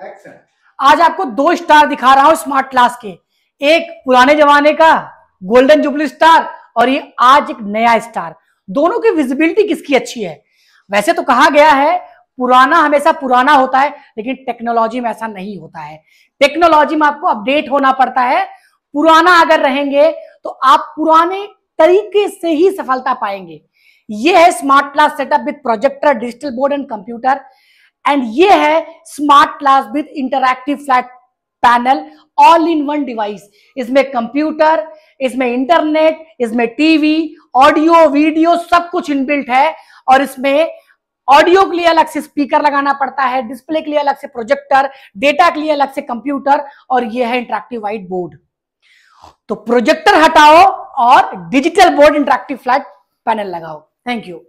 आज आपको दो स्टार दिखा रहा हूं स्मार्ट क्लास के एक पुराने जमाने का गोल्डन जुबली स्टार और ये आज एक नया स्टार दोनों की विजिबिलिटी किसकी अच्छी है वैसे तो कहा गया है पुराना हमेशा पुराना होता है लेकिन टेक्नोलॉजी में ऐसा नहीं होता है टेक्नोलॉजी में आपको अपडेट होना पड़ता है पुराना अगर रहेंगे तो आप पुराने तरीके से ही सफलता पाएंगे ये है smart class setup with projector digital board and computer and ये है smart class with interactive flat panel all in one device इसमें कंप्यूटर इसमें इंटरनेट इसमें टीवी ऑडियो वीडियो सब कुछ इनबिल्ट है और इसमें ऑडियो के लिए अलग से स्पीकर लगाना पड़ता है डिस्प्ले के लिए अलग से प्रोजेक्टर डेटा के लिए अलग से कंप्यूटर और यह है इंटरक्टिव व्हाइट बोर्ड तो प्रोजेक्टर हटाओ और digital board interactive flat panel लगाओ थैंक यू